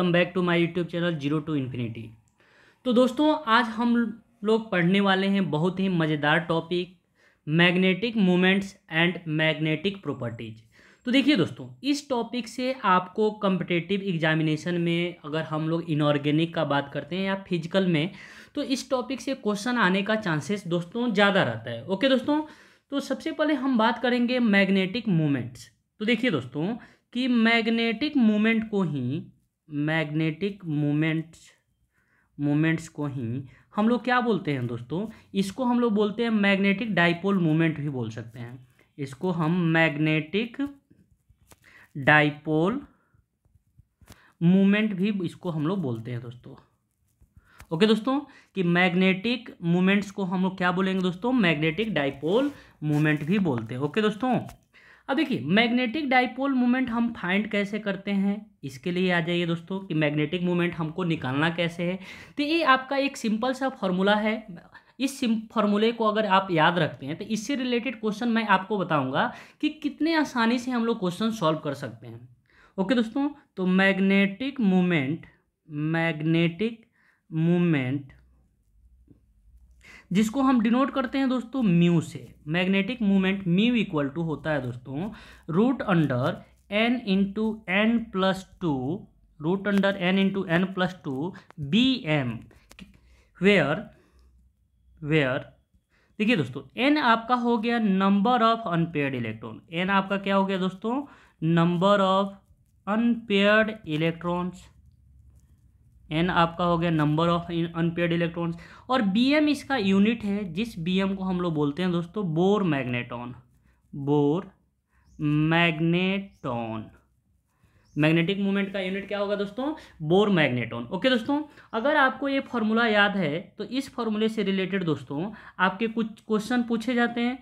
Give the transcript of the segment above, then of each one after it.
Welcome back to my YouTube channel zero to infinity तो दोस्तों आज हम लोग पढ़ने वाले हैं बहुत ही मज़ेदार topic magnetic moments and magnetic properties तो देखिए दोस्तों इस टॉपिक से आपको कम्पिटेटिव एग्जामिनेशन में अगर हम लोग इनऑर्गेनिक का बात करते हैं या फिजिकल में तो इस टॉपिक से क्वेश्चन आने का चांसेस दोस्तों ज़्यादा रहता है ओके दोस्तों तो सबसे पहले हम बात करेंगे मैग्नेटिक मोमेंट्स तो देखिए दोस्तों कि मैग्नेटिक मोमेंट को ही मैग्नेटिक मोमेंट्स मोमेंट्स को ही हम लोग क्या बोलते हैं दोस्तों इसको हम लोग बोलते हैं मैग्नेटिक डाइपोल मोमेंट भी बोल सकते हैं इसको हम मैग्नेटिक डाइपोल मूमेंट भी इसको हम लोग बोलते हैं दोस्तों ओके दोस्तों कि मैग्नेटिक मूमेंट्स को हम लोग क्या बोलेंगे दोस्तों मैग्नेटिक डाइपोल मूमेंट भी बोलते हैं ओके दोस्तों अब देखिए मैग्नेटिक डाइपोल मोमेंट हम फाइंड कैसे करते हैं इसके लिए आ जाइए दोस्तों कि मैग्नेटिक मोमेंट हमको निकालना कैसे है तो ये आपका एक सिंपल सा फॉर्मूला है इस सिम फॉर्मूले को अगर आप याद रखते हैं तो इससे रिलेटेड क्वेश्चन मैं आपको बताऊंगा कि कितने आसानी से हम लोग क्वेश्चन सॉल्व कर सकते हैं ओके दोस्तों तो मैग्नेटिक मोमेंट मैग्नेटिक मोमेंट जिसको हम डिनोट करते हैं दोस्तों म्यू से magnetic movement mu equal to होता है दोस्तों root under N into N plus two root under N into N plus two B M where where देखिए दोस्तों एन आपका हो गया number of unpaired electron N आपका क्या हो गया दोस्तों number of unpaired electrons N आपका हो गया नंबर ऑफ अनपेड इलेक्ट्रॉन्स और बी एम इसका यूनिट है जिस बी एम को हम लोग बोलते हैं दोस्तों Bohr magneton Bohr magneton magnetic moment का यूनिट क्या होगा दोस्तों बोर मैग्नेटॉन ओके दोस्तों अगर आपको ये फॉर्मूला याद है तो इस फॉर्मूले से रिलेटेड दोस्तों आपके कुछ क्वेश्चन पूछे जाते हैं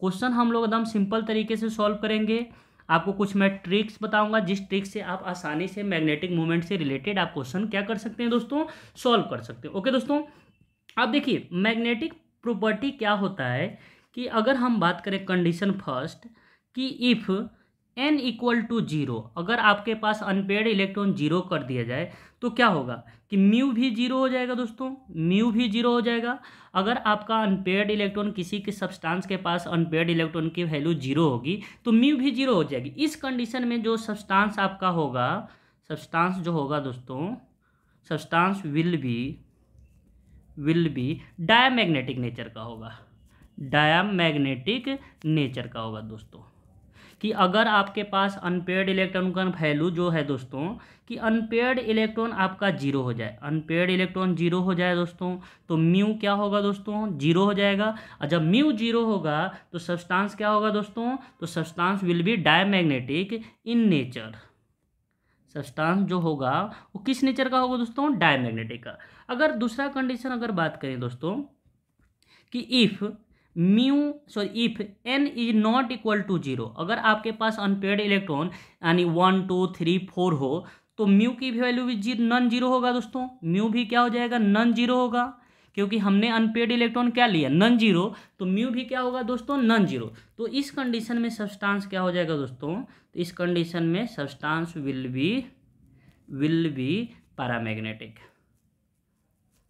क्वेश्चन हम लोग एकदम सिंपल तरीके से सॉल्व करेंगे आपको कुछ मैं ट्रिक्स बताऊंगा जिस ट्रिक्स से आप आसानी से मैग्नेटिक मूवमेंट से रिलेटेड आप क्वेश्चन क्या कर सकते हैं दोस्तों सॉल्व कर सकते हैं ओके दोस्तों अब देखिए मैग्नेटिक प्रॉपर्टी क्या होता है कि अगर हम बात करें कंडीशन फर्स्ट कि if N equal to zero अगर आपके पास अनपेड इलेक्ट्रॉन जीरो कर दिया जाए तो क्या होगा कि म्यू भी जीरो हो जाएगा दोस्तों म्यू भी जीरो हो जाएगा अगर आपका अनपेड इलेक्ट्रॉन किसी के सब्सटेंस के पास अनपेड इलेक्ट्रॉन की वैल्यू जीरो होगी तो म्यू भी जीरो हो जाएगी इस कंडीशन में जो सब्सटांस आपका होगा सब्सटांस जो होगा दोस्तों substance will be will be diamagnetic nature का होगा डायामैग्नेटिक नेचर का होगा दोस्तों कि अगर आपके पास अनपेड इलेक्ट्रॉन का वैल्यू जो है दोस्तों कि अनपेड इलेक्ट्रॉन आपका जीरो हो जाए अनपेड इलेक्ट्रॉन जीरो हो जाए दोस्तों तो म्यू क्या होगा दोस्तों जीरो हो जाएगा और जब म्यू जीरो होगा तो सब्सटेंस क्या होगा दोस्तों तो substance will be diamagnetic in nature substance जो होगा वो किस नेचर का होगा दोस्तों डायमैग्नेटिक का अगर दूसरा कंडीशन अगर बात करें दोस्तों कि if mu sorry if N is not equal to zero अगर आपके पास अनपेड इलेक्ट्रॉन यानी वन टू थ्री फोर हो तो म्यू की वैल्यू भी जी नॉन जीरो होगा दोस्तों म्यू भी क्या हो जाएगा नॉन जीरो होगा क्योंकि हमने अनपेड इलेक्ट्रॉन क्या लिया नॉन जीरो तो म्यू भी क्या होगा दोस्तों नॉन जीरो तो इस कंडीशन में सब्सटांस क्या हो जाएगा दोस्तों तो इस कंडीशन में substance will be will be paramagnetic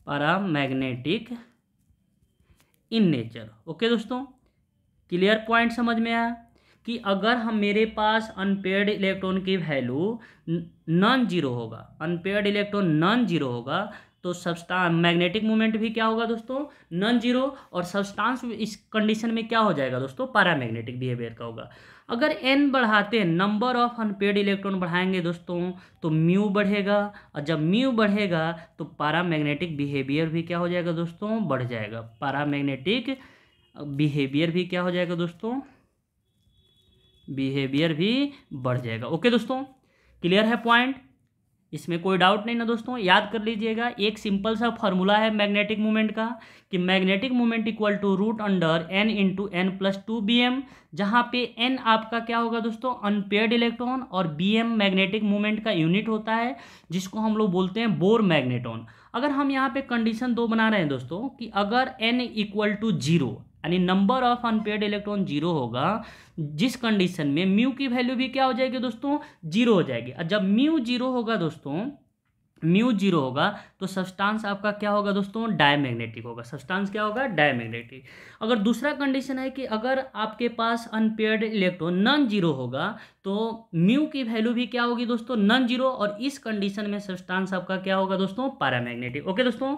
paramagnetic in nature okay दोस्तों क्लियर पॉइंट समझ में आया कि अगर हम मेरे पास अनपेड इलेक्ट्रॉन की वैल्यू नॉन जीरो होगा अनपेड इलेक्ट्रॉन नॉन जीरो होगा तो सबस्टान मैग्नेटिक मोमेंट भी क्या होगा दोस्तों नॉन जीरो और सबस्टांस इस कंडीशन में क्या हो जाएगा दोस्तों पैरामैग्नेटिक बिहेवियर का होगा अगर एन बढ़ाते हैं नंबर ऑफ अनपेड इलेक्ट्रॉन बढ़ाएंगे दोस्तों तो म्यू बढ़ेगा और जब म्यू बढ़ेगा तो पारामैग्नेटिक बिहेवियर भी क्या हो जाएगा दोस्तों बढ़ जाएगा पारामैग्नेटिक बिहेवियर भी क्या हो जाएगा दोस्तों बिहेवियर भी बढ़ जाएगा ओके दोस्तों क्लियर है पॉइंट इसमें कोई डाउट नहीं ना दोस्तों याद कर लीजिएगा एक सिंपल सा फॉर्मूला है मैग्नेटिक मोमेंट का कि magnetic moment equal to root under N into N plus two B M जहाँ पे एन आपका क्या होगा दोस्तों अनपेड इलेक्ट्रॉन और बी एम मैग्नेटिक मोमेंट का यूनिट होता है जिसको हम लोग बोलते हैं बोर मैग्नेटॉन अगर हम यहाँ पे कंडीशन दो बना रहे हैं दोस्तों कि अगर एन इक्वल टू जीरो यानी number of unpaired electron zero होगा जिस कंडीशन में म्यू की वैल्यू भी क्या हो जाएगी दोस्तों जीरो हो जाएगी और जब म्यू जीरो होगा दोस्तों म्यू जीरो होगा तो सब्सटेंस आपका क्या होगा दोस्तों डायमैग्नेटिक होगा सब्सटेंस क्या होगा डायमैग्नेटिक अगर दूसरा कंडीशन है कि अगर आपके पास अनपेयर्ड इलेक्ट्रॉन नॉन जीरो होगा तो म्यू की वैल्यू भी क्या होगी दोस्तों नॉन जीरो और इस कंडीशन में सब्सटेंस आपका क्या होगा दोस्तों पैरामैग्नेटिक ओके दोस्तों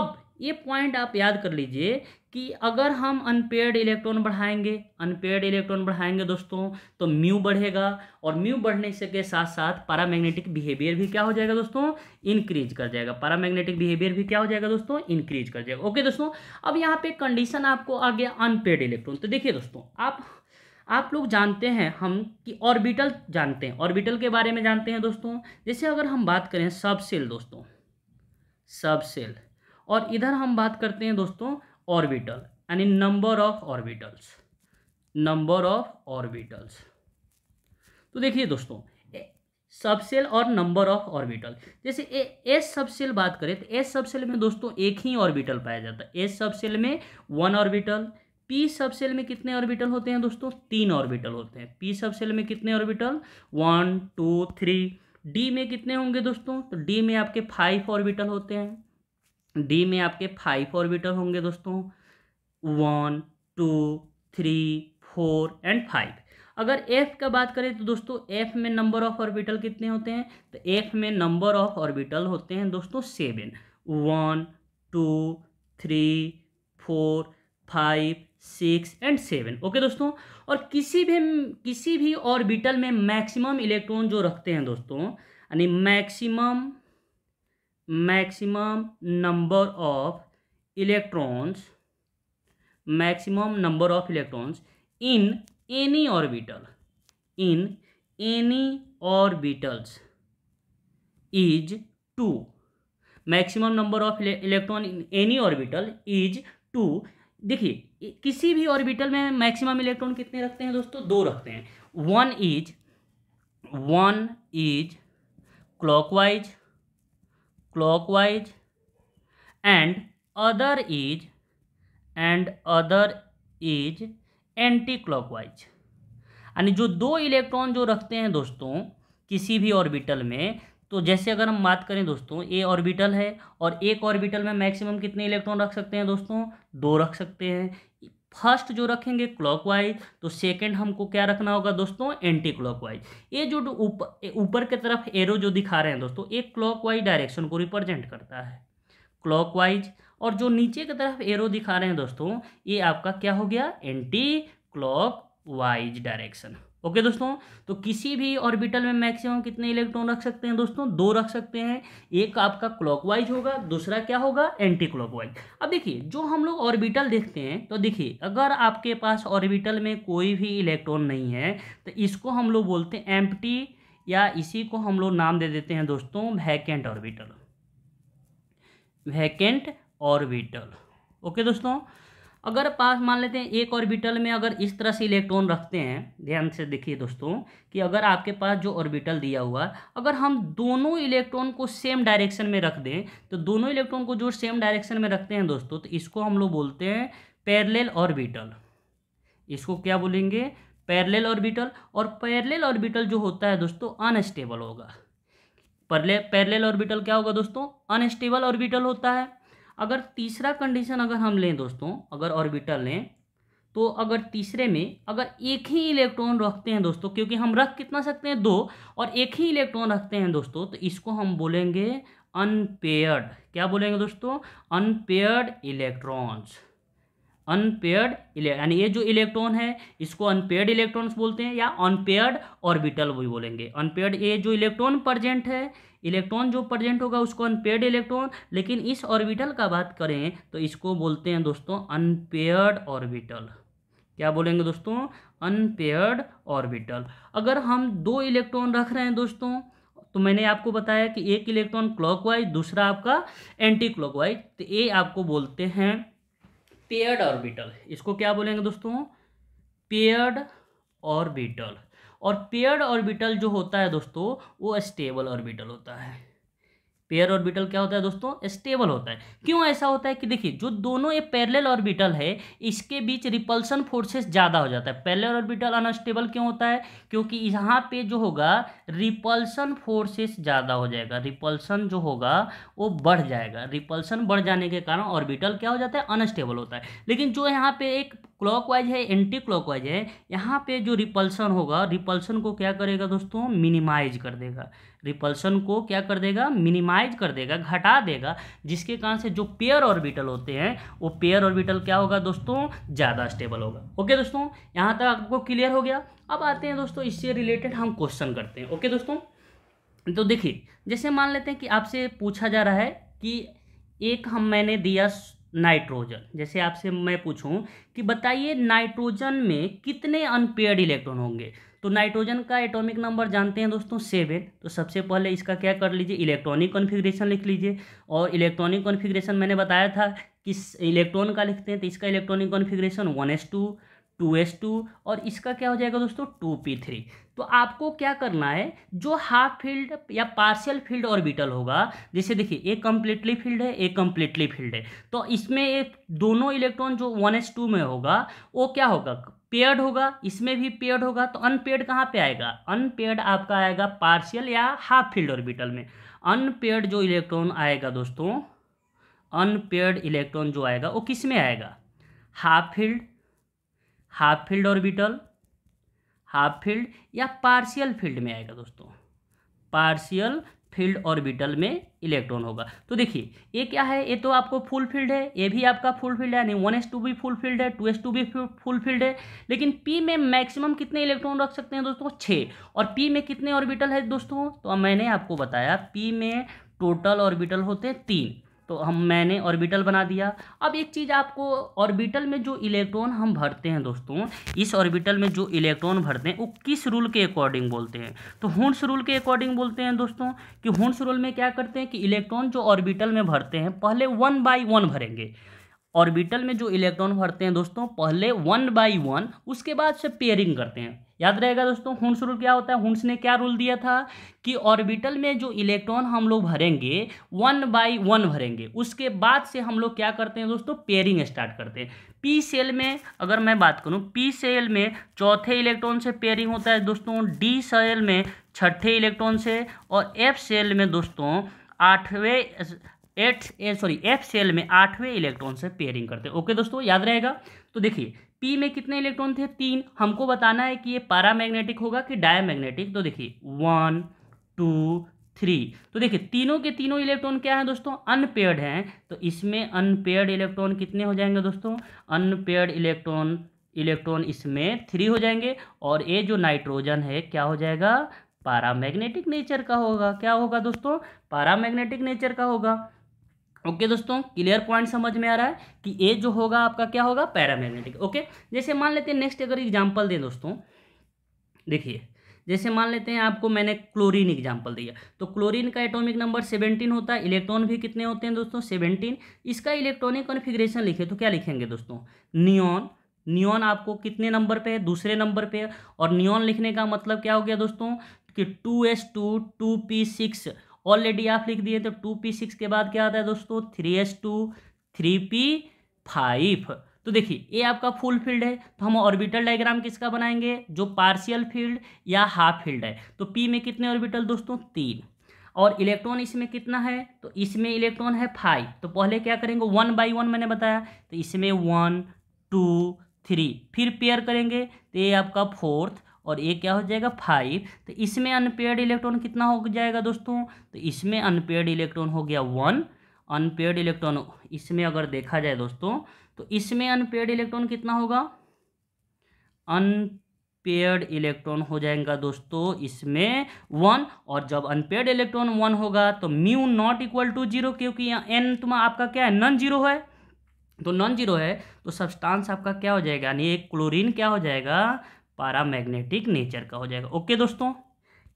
अब ये पॉइंट आप याद कर लीजिए कि अगर हम अनपेयर्ड इलेक्ट्रॉन बढ़ाएंगे अनपेयर्ड इलेक्ट्रॉन बढ़ाएंगे दोस्तों तो म्यू बढ़ेगा और म्यू बढ़ने से के साथ साथ पैरामैग्नेटिक बिहेवियर भी क्या हो जाएगा दोस्तों इंक्रीज कर जाएगा पैरामैग्नेटिक बिहेवियर भी क्या हो जाएगा दोस्तों इंक्रीज कर जाएगा ओके दोस्तों अब यहाँ पे कंडीशन आपको आ गया अनपेड इलेक्ट्रॉन तो देखिए दोस्तों आप आप लोग जानते हैं हम कि ऑर्बिटल जानते हैं ऑर्बिटल के बारे में जानते हैं दोस्तों जैसे अगर हम बात करें सब सेल दोस्तों सब सेल और इधर हम बात करते हैं दोस्तों ऑर्बिटल यानी number of orbitals number of orbitals तो देखिए दोस्तों सबसेल और नंबर ऑफ ऑर्बिटल जैसे एस सबसेल बात करें तो एस सबसेल में दोस्तों एक ही ऑर्बिटल पाया जाता है एस सबसेल में वन ऑर्बिटल पी सबसेल में कितने ऑर्बिटल होते हैं दोस्तों तीन ऑर्बिटल होते हैं पी सबसेल में कितने orbital one two three D में कितने होंगे दोस्तों तो डी में आपके फाइव ऑर्बिटल होते हैं डी में आपके फाइव ऑर्बिटल होंगे दोस्तों one two three four and five अगर एफ का बात करें तो दोस्तों एफ में नंबर ऑफ ऑर्बिटल कितने होते हैं तो एफ में नंबर ऑफ ऑर्बिटल होते हैं दोस्तों seven one two three four five six and seven okay दोस्तों और किसी भी किसी भी ऑर्बिटल में मैक्सिमम इलेक्ट्रॉन जो रखते हैं दोस्तों यानी maximum maximum number of electrons maximum number of electrons in any orbital in any orbitals is two maximum number of electron in any orbital is two देखिए किसी भी ऑर्बिटल में मैक्सिमम इलेक्ट्रॉन कितने रखते हैं दोस्तों दो रखते हैं one is one is clockwise clockwise and other is and other is anti clockwise यानी जो दो इलेक्ट्रॉन जो रखते हैं दोस्तों किसी भी ऑर्बिटल में तो जैसे अगर हम बात करें दोस्तों ए ऑर्बिटल है और एक ऑर्बिटल में मैक्सिमम कितने इलेक्ट्रॉन रख सकते हैं दोस्तों दो रख सकते हैं फर्स्ट जो रखेंगे क्लॉकवाइज तो सेकंड हमको क्या रखना होगा दोस्तों एंटी क्लॉकवाइज ये जो ऊपर ऊपर की तरफ एरो जो दिखा रहे हैं दोस्तों एक क्लॉकवाइज डायरेक्शन को रिप्रेजेंट करता है क्लॉकवाइज और जो नीचे की तरफ एरो दिखा रहे हैं दोस्तों ये आपका क्या हो गया anti clockwise direction okay दोस्तों तो किसी भी ऑर्बिटल में मैक्सिमम कितने इलेक्ट्रॉन रख सकते हैं दोस्तों दो रख सकते हैं एक आपका क्लॉकवाइज होगा दूसरा क्या होगा एंटी क्लॉकवाइज अब देखिए जो हम लोग ऑर्बिटल देखते हैं तो देखिए अगर आपके पास ऑर्बिटल में कोई भी इलेक्ट्रॉन नहीं है तो इसको हम लोग बोलते हैं एम्प्टी या इसी को हम लोग नाम दे देते हैं दोस्तों vacant orbital vacant orbital okay दोस्तों अगर पास मान लेते हैं एक ऑर्बिटल में अगर इस तरह से इलेक्ट्रॉन रखते हैं ध्यान से देखिए दोस्तों कि अगर आपके पास जो ऑर्बिटल दिया हुआ अगर हम दोनों इलेक्ट्रॉन को सेम डायरेक्शन में रख दें तो दोनों इलेक्ट्रॉन को जो सेम डायरेक्शन में रखते हैं दोस्तों तो इसको हम लोग बोलते हैं पैरलेल ऑर्बिटल इसको क्या बोलेंगे पैरलेल ऑर्बिटल और पैरलेल ऑर्बिटल जो होता है दोस्तों अनस्टेबल होगा पैरलेल ऑर्बिटल क्या होगा दोस्तों अनस्टेबल ऑर्बिटल होता है अगर तीसरा कंडीशन अगर हम लें दोस्तों अगर ऑर्बिटल लें तो अगर तीसरे में अगर एक ही इलेक्ट्रॉन रखते हैं दोस्तों क्योंकि हम रख कितना सकते हैं दो और एक ही इलेक्ट्रॉन रखते हैं दोस्तों तो इसको हम बोलेंगे अनपेयर्ड क्या बोलेंगे दोस्तों अनपेयर्ड इलेक्ट्रॉन्स अनपेयर्ड यानी ये जो इलेक्ट्रॉन है इसको अनपेयर्ड इलेक्ट्रॉन्स बोलते हैं या अनपेयर्ड ऑर्बिटल भी बोलेंगे अनपेयर्ड ये जो इलेक्ट्रॉन प्रजेंट है इलेक्ट्रॉन जो प्रजेंट होगा उसको अनपेयर्ड इलेक्ट्रॉन लेकिन इस ऑर्बिटल का बात करें तो इसको बोलते हैं दोस्तों अनपेयर्ड ऑर्बिटल क्या बोलेंगे दोस्तों अनपेयर्ड ऑर्बिटल अगर हम दो इलेक्ट्रॉन रख रहे हैं दोस्तों तो मैंने आपको बताया कि एक इलेक्ट्रॉन क्लॉकवाइज दूसरा आपका एंटी क्लॉकवाइज तो ये आपको बोलते हैं पेयर्ड ऑर्बिटल इसको क्या बोलेंगे दोस्तों पेयर्ड ऑर्बिटल और पेयर्ड ऑर्बिटल जो होता है दोस्तों वो स्टेबल ऑर्बिटल होता है पेयर ऑर्बिटल क्या होता है दोस्तों स्टेबल होता है क्यों ऐसा होता है कि देखिए जो दोनों ये पैरेलल ऑर्बिटल है इसके बीच रिपल्सन फोर्सेस ज़्यादा हो जाता है पैरेलल ऑर्बिटल अनस्टेबल क्यों होता है क्योंकि यहाँ पे जो होगा रिपल्सन फोर्सेस ज़्यादा हो जाएगा रिपल्सन जो होगा वो बढ़ जाएगा रिपल्सन बढ़ जाने के कारण ऑर्बिटल क्या हो जाता है अनस्टेबल होता है लेकिन जो यहाँ पे एक क्लॉकवाइज है एंटी क्लॉकवाइज है यहाँ पे जो रिपल्सन होगा रिपल्सन को क्या करेगा दोस्तों मिनिमाइज कर देगा रिपल्सन को क्या कर देगा मिनिमाइज मिनिमाइज कर देगा घटा देगा जिसके कारण से जो पेयर ऑर्बिटल होते हैं वो पेयर ऑर्बिटल क्या होगा दोस्तों ज़्यादा स्टेबल होगा ओके दोस्तों यहाँ तक आपको क्लियर हो गया अब आते हैं दोस्तों इससे रिलेटेड हम क्वेश्चन करते हैं ओके दोस्तों तो देखिए जैसे मान लेते हैं कि आपसे पूछा जा रहा है कि एक हम मैंने दिया नाइट्रोजन जैसे आपसे मैं पूछूं कि बताइए नाइट्रोजन में कितने अनपेयर्ड इलेक्ट्रॉन होंगे तो नाइट्रोजन का एटॉमिक नंबर जानते हैं दोस्तों सेवन तो सबसे पहले इसका क्या कर लीजिए इलेक्ट्रॉनिक कॉन्फ़िगरेशन लिख लीजिए और इलेक्ट्रॉनिक कॉन्फ़िगरेशन मैंने बताया था कि इलेक्ट्रॉन का लिखते हैं तो इसका electronic configuration one S two two S two और इसका क्या हो जाएगा दोस्तों टू पी थ्री तो आपको क्या करना है जो हाफ फील्ड या पार्शियल फील्ड ऑर्बिटल होगा जैसे देखिए एक कम्प्लीटली फील्ड है एक कम्प्लीटली फील्ड है तो इसमें एक दोनों इलेक्ट्रॉन जो वन एस टू में होगा वो क्या होगा पेड होगा इसमें भी पेड होगा तो अनपेड कहाँ पे आएगा अनपेड आपका आएगा पार्शियल या हाफ फील्ड ऑर्बिटल में अनपेड जो इलेक्ट्रॉन आएगा दोस्तों अनपेड इलेक्ट्रॉन जो आएगा वो किस में आएगा half filled half filled orbital half filled या पार्शियल फील्ड में आएगा दोस्तों पार्शियल फील्ड ऑर्बिटल में इलेक्ट्रॉन होगा तो देखिए ये क्या है ये तो आपको फुल फील्ड है ये भी आपका फुल फील्ड है यानी वन एस टू भी फुल फील्ड है टू एस टू भी फुल फील्ड है लेकिन पी में मैक्सिमम कितने इलेक्ट्रॉन रख सकते हैं दोस्तों छः और पी में कितने ऑर्बिटल है दोस्तों तो मैंने आपको बताया पी में टोटल ऑर्बिटल होते हैं तीन तो हम मैंने ऑर्बिटल बना दिया अब एक चीज़ आपको ऑर्बिटल में जो इलेक्ट्रॉन हम भरते हैं दोस्तों इस ऑर्बिटल में जो इलेक्ट्रॉन भरते हैं वो किस रूल के अकॉर्डिंग बोलते हैं तो हुस रूल के अकॉर्डिंग बोलते हैं दोस्तों कि हुस रूल में क्या करते हैं कि इलेक्ट्रॉन जो ऑर्बिटल में भरते हैं पहले वन बाई वन भरेंगे ऑर्बिटल में जो इलेक्ट्रॉन भरते हैं दोस्तों पहले वन बाई वन उसके बाद से पेयरिंग करते हैं याद रहेगा दोस्तों हुंस रूल क्या होता है हुंस ने क्या रूल दिया था कि ऑर्बिटल में जो इलेक्ट्रॉन हम लोग भरेंगे वन बाई वन भरेंगे उसके बाद से हम लोग क्या करते हैं दोस्तों पेयरिंग स्टार्ट करते हैं पी सेल में अगर मैं बात करूं पी सेल में चौथे इलेक्ट्रॉन से पेयरिंग होता है दोस्तों डी सेल में छठे इलेक्ट्रॉन से और एफ सेल में दोस्तों आठवें एट सॉरी एफ सेल में आठवें इलेक्ट्रॉन से पेयरिंग करते हैं ओके दोस्तों याद रहेगा तो देखिए पी में कितने इलेक्ट्रॉन थे तीन हमको बताना है कि ये मैग्नेटिक होगा कि डायमैग्नेटिक तो देखिए वन टू थ्री तो देखिए तीनों के तीनों इलेक्ट्रॉन क्या है दोस्तों अनपेयर्ड हैं तो इसमें अनपेयर्ड इलेक्ट्रॉन कितने हो जाएंगे दोस्तों अनपेयर्ड इलेक्ट्रॉन इलेक्ट्रॉन इसमें थ्री हो जाएंगे और ये जो नाइट्रोजन है क्या हो जाएगा पारामैग्नेटिक नेचर का होगा क्या होगा दोस्तों पारामैग्नेटिक नेचर का होगा ओके okay, दोस्तों क्लियर पॉइंट समझ में आ रहा है कि ए जो होगा आपका क्या होगा पैरामैग्नेटिक ओके okay? जैसे मान लेते हैं नेक्स्ट अगर एग्जाम्पल दें दोस्तों देखिए जैसे मान लेते हैं आपको मैंने क्लोरीन एग्जाम्पल दिया तो क्लोरीन का एटॉमिक नंबर सेवेंटीन होता है इलेक्ट्रॉन भी कितने होते हैं दोस्तों सेवेंटीन इसका इलेक्ट्रॉनिक कॉन्फिग्रेशन लिखे तो क्या लिखेंगे दोस्तों नियॉन नियॉन आपको कितने नंबर पर है दूसरे नंबर पर और नियॉन लिखने का मतलब क्या हो गया दोस्तों कि two S two two P six already आप लिख दिए तो टू पी सिक्स के बाद क्या आता है दोस्तों three S two three P five तो देखिए ये आपका फुल फील्ड है तो हम ऑर्बिटल डायग्राम किसका बनाएंगे जो पार्शियल फील्ड या हाफ फील्ड है तो पी में कितने ऑर्बिटल दोस्तों तीन और इलेक्ट्रॉन इसमें कितना है तो इसमें इलेक्ट्रॉन है फाइव तो पहले क्या करेंगे वन बाई वन मैंने बताया तो इसमें वन टू थ्री फिर पेयर करेंगे तो ये आपका फोर्थ और ये क्या हो जाएगा फाइव तो इसमें अनपेड इलेक्ट्रॉन कितना हो जाएगा दोस्तों तो इसमें अनपेड इलेक्ट्रॉन हो गया वन अनपेड इलेक्ट्रॉन इसमें अगर देखा जाए दोस्तों तो इसमें अनपेड इलेक्ट्रॉन कितना होगा अनपेड इलेक्ट्रॉन हो जाएगा दोस्तों इसमें वन और जब अनपेड इलेक्ट्रॉन वन होगा तो mu not equal to zero क्योंकि यहाँ एन तुम आपका क्या है नॉन जीरो है तो नॉन जीरो है तो सब्सटेंस आपका क्या हो जाएगा यानी एक क्लोरीन क्या हो जाएगा पारामैग्नेटिक नेचर का हो जाएगा ओके दोस्तों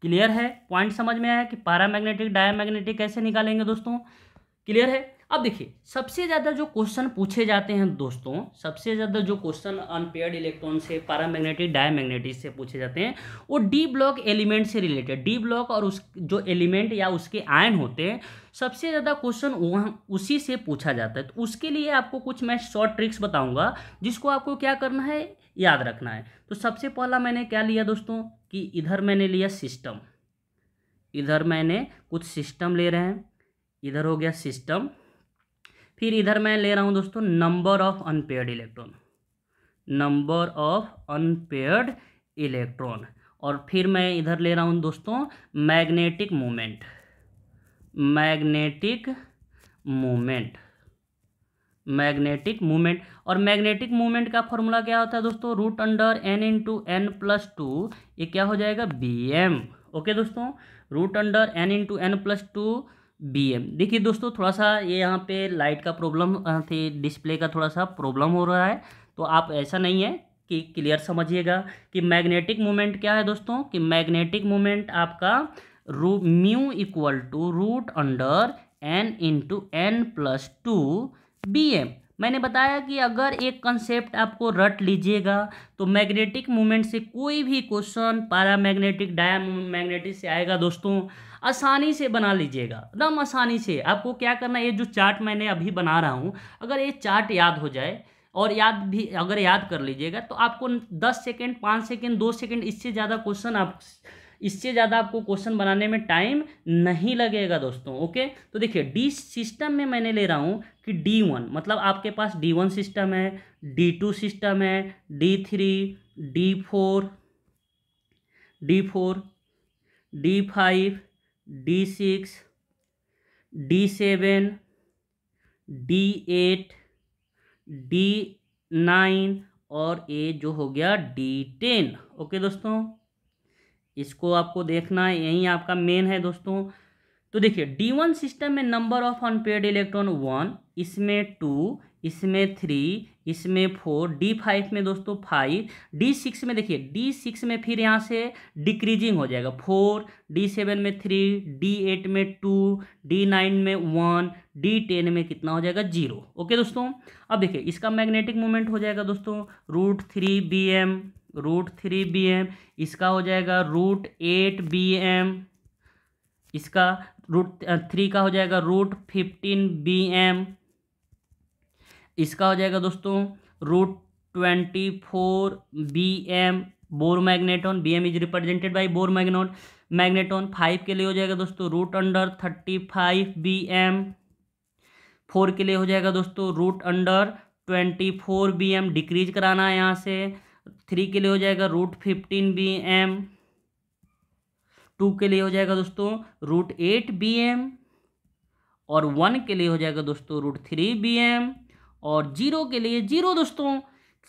क्लियर है पॉइंट समझ में आया कि पारामैग्नेटिक डायमैग्नेटिक कैसे निकालेंगे दोस्तों क्लियर है अब देखिए सबसे ज़्यादा जो क्वेश्चन पूछे जाते हैं दोस्तों सबसे ज़्यादा जो क्वेश्चन अनपेयर्ड इलेक्ट्रॉन से पारामैग्नेटिक डायमैग्नेटिक से पूछे जाते हैं वो डी ब्लॉक एलिमेंट से रिलेटेड डी ब्लॉक और उस जो एलिमेंट या उसके आयन होते हैं सबसे ज़्यादा क्वेश्चन वहाँ उसी से पूछा जाता है तो उसके लिए आपको कुछ मैं शॉर्ट ट्रिक्स बताऊँगा जिसको आपको क्या करना है याद रखना है तो सबसे पहला मैंने क्या लिया दोस्तों कि इधर मैंने लिया सिस्टम इधर मैंने कुछ सिस्टम ले रहे हैं इधर हो गया सिस्टम फिर इधर मैं ले रहा हूँ दोस्तों number of unpaired electron number of unpaired electron और फिर मैं इधर ले रहा हूँ दोस्तों magnetic moment magnetic moment magnetic movement और मैग्नेटिक मूवमेंट का फॉर्मूला क्या होता है दोस्तों root under N into N plus two ये क्या हो जाएगा बी एम ओके दोस्तों root under N into N plus two B M देखिए दोस्तों थोड़ा सा ये यहाँ पे लाइट का प्रॉब्लम थी डिस्प्ले का थोड़ा सा प्रॉब्लम हो रहा है तो आप ऐसा नहीं है कि क्लियर समझिएगा कि मैग्नेटिक मूवमेंट क्या है दोस्तों कि मैग्नेटिक मूवमेंट आपका रू mu equal to root under N into N plus two B M मैंने बताया कि अगर एक कंसेप्ट आपको रट लीजिएगा तो मैग्नेटिक मूवमेंट से कोई भी क्वेश्चन पारा मैग्नेटिक डाया मैग्नेटिक से आएगा दोस्तों आसानी से बना लीजिएगा एकदम आसानी से आपको क्या करना है ये जो चार्ट मैंने अभी बना रहा हूँ अगर ये चार्ट याद हो जाए और याद भी अगर याद कर लीजिएगा तो आपको दस सेकेंड पाँच सेकेंड दो सेकेंड इससे ज़्यादा क्वेश्चन आप इससे ज़्यादा आपको क्वेश्चन बनाने में टाइम नहीं लगेगा दोस्तों ओके तो देखिए डी सिस्टम में मैंने ले रहा हूँ कि डी वन मतलब आपके पास डी वन सिस्टम है डी टू सिस्टम है D three D four D four D five D six D seven D eight D nine और ए जो हो गया डी टेन ओके दोस्तों इसको आपको देखना है यही आपका मेन है दोस्तों तो देखिए डी वन सिस्टम में number of unpaired electron one इसमें टू इसमें थ्री इसमें फोर डी फाइव में दोस्तों फाइव डी सिक्स में देखिए डी सिक्स में फिर यहाँ से डिक्रीजिंग हो जाएगा फोर डी सेवन में थ्री डी एट में टू डी नाइन में वन डी टेन में कितना हो जाएगा जीरो ओके दोस्तों अब देखिए इसका मैग्नेटिक मोमेंट हो जाएगा दोस्तों root three B M root three B M इसका हो जाएगा रूट एट बी एम इसका रूट थ्री का हो जाएगा रूट फिफ्टीन बी एम इसका हो जाएगा दोस्तों root twenty four B M Bohr magneton B M is represented by Bohr magnet magneton five के लिए हो जाएगा दोस्तों root under thirty five B M four के लिए हो जाएगा दोस्तों root under twenty four B M decrease कराना है यहाँ से थ्री के लिए हो जाएगा root fifteen B M two के लिए हो जाएगा दोस्तों रूट एट बी एम और वन के लिए हो जाएगा दोस्तों रूट थ्री बी एम और जीरो के लिए जीरो दोस्तों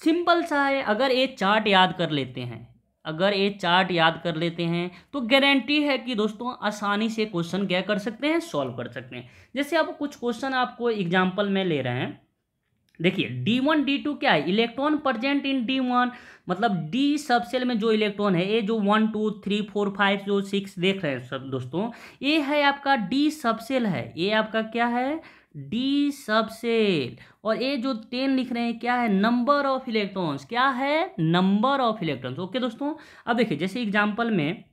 सिंपल सा है अगर ये चार्ट याद कर लेते हैं अगर ये चार्ट याद कर लेते हैं तो गारंटी है कि दोस्तों आसानी से क्वेश्चन क्या कर सकते हैं सॉल्व कर सकते हैं जैसे आप कुछ क्वेश्चन आपको एग्जाम्पल में ले रहे हैं देखिए D1 D2 क्या है इलेक्ट्रॉन प्रजेंट इन D1 मतलब D सबसेल में जो इलेक्ट्रॉन है ये जो one two three four five जो सिक्स देख रहे हैं सब दोस्तों ये है आपका D सबसेल है ये आपका क्या है डी सबसेल और ये जो टेन लिख रहे हैं क्या है नंबर ऑफ इलेक्ट्रॉन्स क्या है नंबर ऑफ इलेक्ट्रॉन्स ओके दोस्तों अब देखिए जैसे एग्जाम्पल में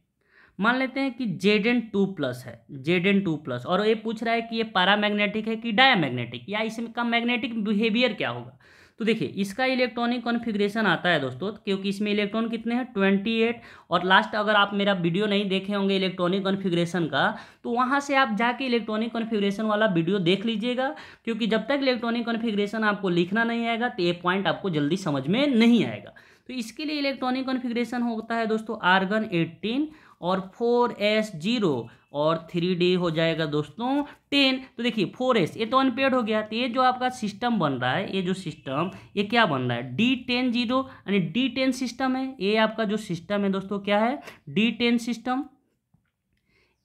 मान लेते हैं कि जेड एन टू प्लस है जेड एन टू प्लस और ये पूछ रहा है कि ये पैरामैग्नेटिक है कि मैग्नेटिक या इसमें का मैग्नेटिक बिहेवियर क्या होगा तो देखिए इसका इलेक्ट्रॉनिक कॉन्फिग्रेशन आता है दोस्तों क्योंकि इसमें इलेक्ट्रॉन कितने हैं ट्वेंटी एट और लास्ट अगर आप मेरा वीडियो नहीं देखे होंगे इलेक्ट्रॉनिक कॉन्फिग्रेशन का तो वहाँ से आप जाके इलेक्ट्रॉनिक कॉन्फिग्रेशन वाला वीडियो देख लीजिएगा क्योंकि जब तक इलेक्ट्रॉनिक कॉन्फिग्रेशन आपको लिखना नहीं आएगा तो ये पॉइंट आपको जल्दी समझ में नहीं आएगा तो इसके लिए इलेक्ट्रॉनिक कॉन्फिग्रेशन होता है दोस्तों आर्गन एट्टीन और फोर एस जीरो और थ्री डी हो जाएगा दोस्तों टेन तो देखिए फोर एस ये तो अनपेड हो गया तो ये जो आपका सिस्टम बन रहा है ये जो सिस्टम ये क्या बन रहा है डी टेन जीरो यानी डी टेन सिस्टम है ये आपका जो सिस्टम है दोस्तों क्या है डी टेन सिस्टम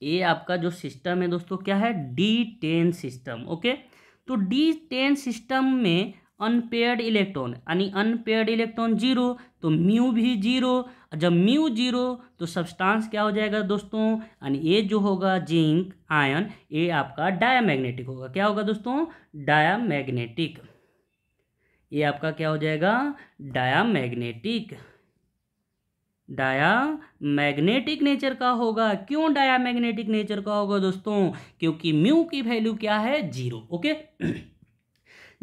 ये आपका जो सिस्टम है दोस्तों क्या है डी टेन सिस्टम ओके तो डी टेन सिस्टम में अनपेड इलेक्ट्रॉन यानी अनपेड इलेक्ट्रॉन जीरो तो म्यू भी जीरो और जब म्यू जीरो तो सब्सटेंस क्या हो जाएगा दोस्तों यानी ये जो होगा जिंक आयन ये आपका डायामैग्नेटिक होगा क्या होगा दोस्तों डायामैग्नेटिक ये आपका क्या हो जाएगा डायामैग्नेटिक डाया मैग्नेटिक नेचर का होगा क्यों डाया मैग्नेटिक नेचर का होगा दोस्तों क्योंकि म्यू की वैल्यू क्या है जीरो ओके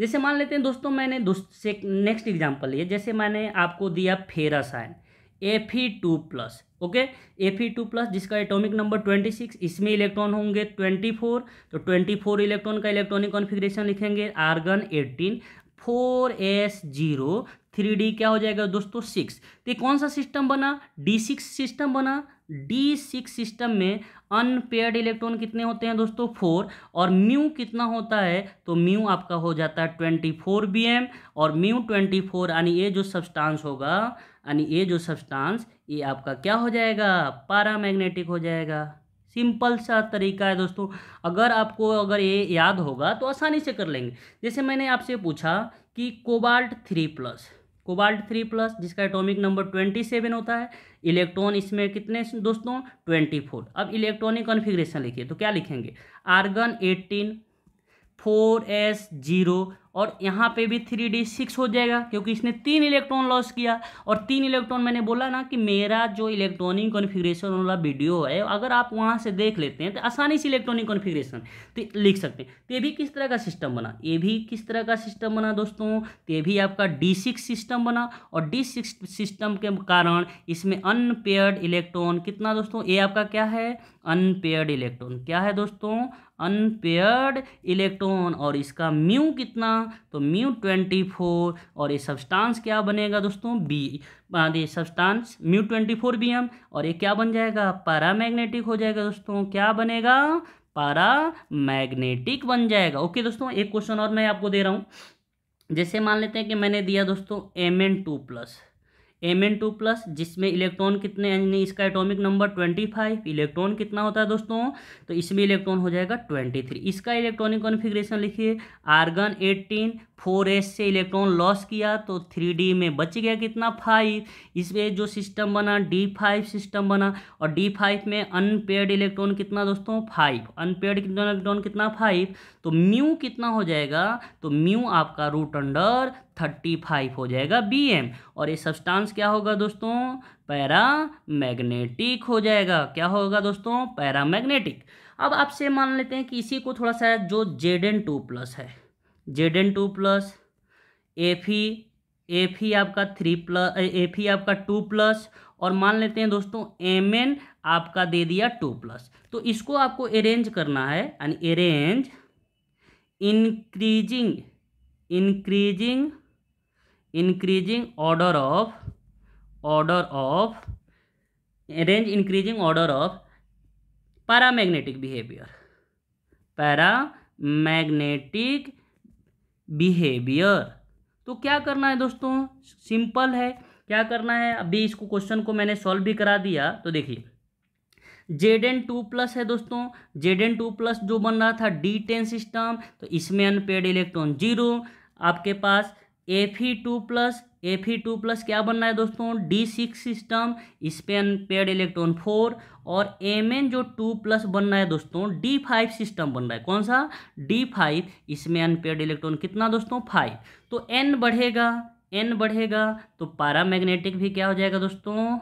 जैसे मान लेते हैं दोस्तों मैंने दोस्त से नेक्स्ट एग्जांपल लिए जैसे मैंने आपको दिया ferrous ion F E two plus okay F E two plus जिसका एटॉमिक नंबर ट्वेंटी सिक्स इसमें इलेक्ट्रॉन होंगे ट्वेंटी फोर तो ट्वेंटी फोर इलेक्ट्रॉन का इलेक्ट्रॉनिक कॉन्फिग्रेशन लिखेंगे argon eighteen four S zero three D क्या हो जाएगा दोस्तों सिक्स तो ये कौन सा सिस्टम बना डी सिक्स सिस्टम बना डी सिक्स सिस्टम में अनपेयर्ड इलेक्ट्रॉन कितने होते हैं दोस्तों फोर और म्यू कितना होता है तो म्यू आपका हो जाता है ट्वेंटी फोर बी एम और म्यू ट्वेंटी फोर यानी ये जो सब्सटेंस होगा यानी ये जो सब्सटेंस ये आपका क्या हो जाएगा पारामैग्नेटिक हो जाएगा सिंपल सा तरीका है दोस्तों अगर आपको अगर ये याद होगा तो आसानी से कर लेंगे जैसे मैंने आपसे पूछा कि cobalt three plus cobalt three plus जिसका एटॉमिक नंबर ट्वेंटी सेवन होता है इलेक्ट्रॉन इसमें कितने दोस्तों ट्वेंटी फोर अब इलेक्ट्रॉनिक कॉन्फिग्रेशन लिखिए तो क्या लिखेंगे argon eighteen four S zero और यहाँ पे भी थ्री डी सिक्स हो जाएगा क्योंकि इसने तीन इलेक्ट्रॉन लॉस किया और तीन इलेक्ट्रॉन मैंने बोला ना कि मेरा जो इलेक्ट्रॉनिक कॉन्फ़िगरेशन वाला वीडियो है अगर आप वहाँ से देख लेते हैं तो आसानी से इलेक्ट्रॉनिक कॉन्फ़िगरेशन तो लिख सकते हैं तो ये भी किस तरह का सिस्टम बना ये भी किस तरह का सिस्टम बना दोस्तों तो ये भी आपका डी सिस्टम बना और डी सिस्टम के कारण इसमें अनपेयर्ड इलेक्ट्रॉन कितना दोस्तों ये आपका क्या है अनपेयर्ड इलेक्ट्रॉन क्या है दोस्तों अनपेयर्ड इलेक्ट्रॉन और इसका म्यू कितना तो म्यू ट्वेंटी फोर और ये सब्सटेंस क्या बनेगा दोस्तों बी ये substance mu twenty four B M और ये क्या बन जाएगा पैरामैग्नेटिक हो जाएगा दोस्तों क्या बनेगा पारा मैग्नेटिक बन जाएगा ओके दोस्तों एक क्वेश्चन और मैं आपको दे रहा हूँ जैसे मान लेते हैं कि मैंने दिया दोस्तों M N two plus M N two plus जिसमें इलेक्ट्रॉन कितने यानी इसका atomic number twenty five electron कितना होता है दोस्तों तो इसमें इलेक्ट्रॉन हो जाएगा ट्वेंटी थ्री इसका इलेक्ट्रॉनिक कॉन्फिग्रेशन लिखिए आर्गन एट्टीन फोर एस से इलेक्ट्रॉन लॉस किया तो थ्री डी में बच गया कितना फाइव इसमें जो सिस्टम बना डी फाइव सिस्टम बना और डी फाइव में अनपेड इलेक्ट्रॉन कितना दोस्तों फाइव अनपेड इलेक्ट्रॉन कितना फाइव तो म्यू कितना हो जाएगा तो म्यू आपका रूट अंडर थर्टी फाइव हो जाएगा बी एम और ये सब्सटांस क्या होगा दोस्तों पैरा मैग्नेटिक हो जाएगा क्या होगा दोस्तों पैरा मैग्नेटिक अब आपसे मान लेते हैं कि इसी को थोड़ा सा जो जेड एन टू प्लस है जेड एन टू प्लस ए फी ए फी आपका थ्री प्लस ए फी आपका टू प्लस और मान लेते हैं दोस्तों एम एन आपका दे दिया टू प्लस तो इसको आपको अरेंज करना है यानी arrange increasing increasing increasing order of order of arrange increasing order of paramagnetic behaviour paramagnetic behaviour तो क्या करना है दोस्तों सिंपल है क्या करना है अभी इसको क्वेश्चन को मैंने सॉल्व भी करा दिया तो देखिए जेड एन टू प्लस है दोस्तों जेड एन टू प्लस जो बन रहा था डी टेन सिस्टम तो इसमें अनपेड इलेक्ट्रॉन जीरो आपके पास F E two plus F E two plus क्या बनना है दोस्तों डी सिक्स सिस्टम स्पेन पेड अनपेड इलेक्ट्रॉन फोर और एम एन जो टू प्लस बन रहा है दोस्तों डी फाइव सिस्टम बन रहा है कौन सा डी फाइव इसमें अनपेड इलेक्ट्रॉन कितना दोस्तों फाइव तो एन बढ़ेगा एन बढ़ेगा तो पारामैग्नेटिक भी क्या हो जाएगा दोस्तों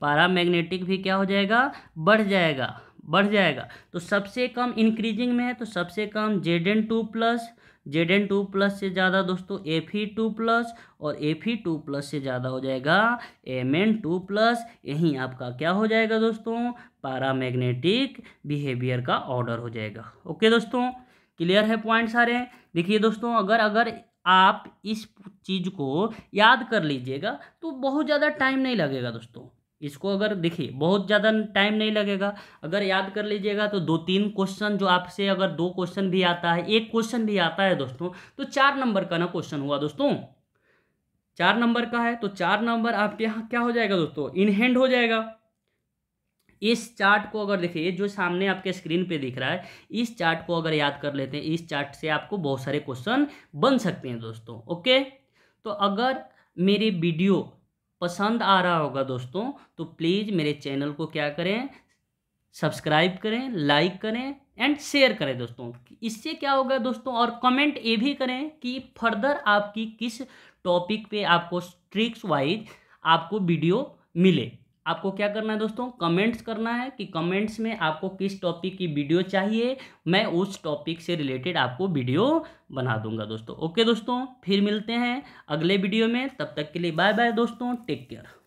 पारामैग्नेटिक भी क्या हो जाएगा बढ़ जाएगा बढ़ जाएगा तो सबसे कम इंक्रीजिंग में है तो सबसे कम Z N two plus Z N two plus से ज़्यादा दोस्तों एफ ई टू प्लस और एफ ई टू प्लस से ज़्यादा हो जाएगा एम एन टू प्लस यहीं आपका क्या हो जाएगा दोस्तों पारामैग्नेटिक बिहेवियर का ऑर्डर हो जाएगा ओके दोस्तों क्लियर है पॉइंट सारे देखिए दोस्तों अगर अगर आप इस चीज़ को याद कर लीजिएगा तो बहुत ज़्यादा टाइम नहीं लगेगा दोस्तों इसको अगर देखिए बहुत ज़्यादा टाइम नहीं लगेगा अगर याद कर लीजिएगा तो दो तीन क्वेश्चन जो आपसे अगर दो क्वेश्चन भी आता है एक क्वेश्चन भी आता है दोस्तों तो चार नंबर का ना क्वेश्चन हुआ दोस्तों चार नंबर का है तो चार नंबर आपके यहाँ क्या हो जाएगा दोस्तों इनहैंड हो जाएगा इस चार्ट को अगर देखिए जो सामने आपके स्क्रीन पे दिख रहा है इस चार्ट को अगर याद कर लेते हैं इस चार्ट से आपको बहुत सारे क्वेश्चन बन सकते हैं दोस्तों ओके तो अगर मेरे वीडियो पसंद आ रहा होगा दोस्तों तो प्लीज़ मेरे चैनल को क्या करें सब्सक्राइब करें लाइक करें एंड शेयर करें दोस्तों इससे क्या होगा दोस्तों और कमेंट ये भी करें कि फर्दर आपकी किस टॉपिक पे आपको ट्रिक्स वाइज आपको वीडियो मिले आपको क्या करना है दोस्तों कमेंट्स करना है कि कमेंट्स में आपको किस टॉपिक की वीडियो चाहिए मैं उस टॉपिक से रिलेटेड आपको वीडियो बना दूंगा दोस्तों ओके दोस्तों फिर मिलते हैं अगले वीडियो में तब तक के लिए बाय बाय दोस्तों टेक केयर